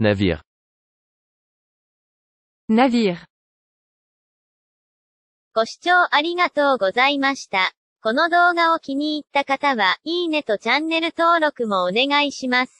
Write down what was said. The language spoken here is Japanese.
Navire. Navire. ご視聴ありがとうございました。この動画を気に入った方は、いいねとチャンネル登録もお願いします。